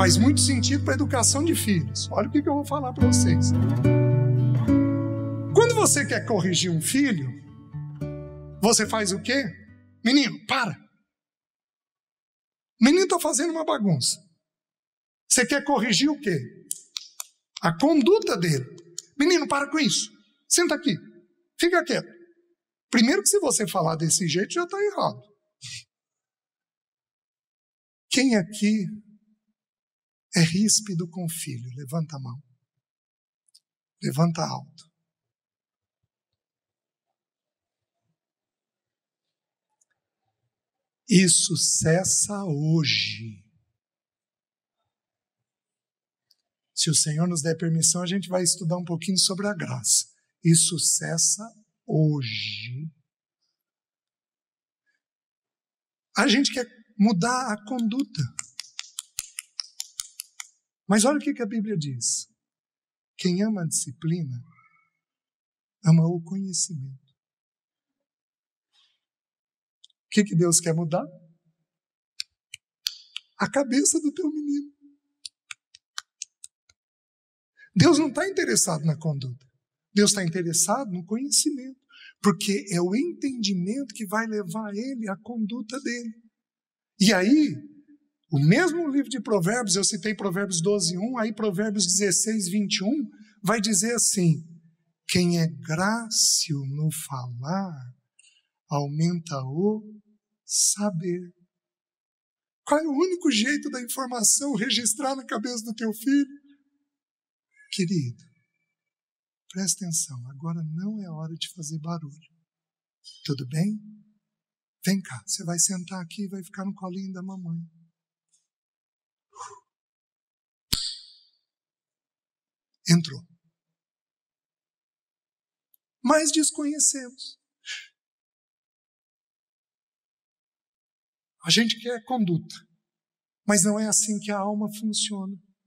faz muito sentido para a educação de filhos. Olha o que, eu vou falar para vocês. Quando você quer corrigir um filho, você faz o quê? Menino, para! Menino está fazendo uma bagunça. Você quer corrigir o quê? A conduta dele. Menino, para com isso. Senta aqui. Fica quieto. Primeiro que se você falar desse jeito, já está errado. Quem aqui é ríspido com o filho. Levanta a mão. Levanta alto. Isso cessa hoje. Se o Senhor nos der permissão, a gente vai estudar um pouquinho sobre a graça. Isso cessa hoje. A gente quer mudar a conduta. Mas olha o que a Bíblia diz. Quem ama a disciplina, ama o conhecimento. O que, que Deus quer mudar? A cabeça do teu menino. Deus não está interessado na conduta. Deus está interessado no conhecimento. Porque é o entendimento que vai levar ele à conduta dele. E aí, o mesmo livro de Provérbios, eu citei Provérbios 12, 1, aí Provérbios 16, 21, vai dizer assim: quem é grácil no falar aumenta o saber. Qual é o único jeito da informação registrar na cabeça do teu filho? Querido, presta atenção, agora não é hora de fazer barulho. Tudo bem? Vem cá, você vai sentar aqui e vai ficar no colinho da mamãe. entrou. Mas desconhecemos. A gente quer conduta, mas não é assim que a alma funciona.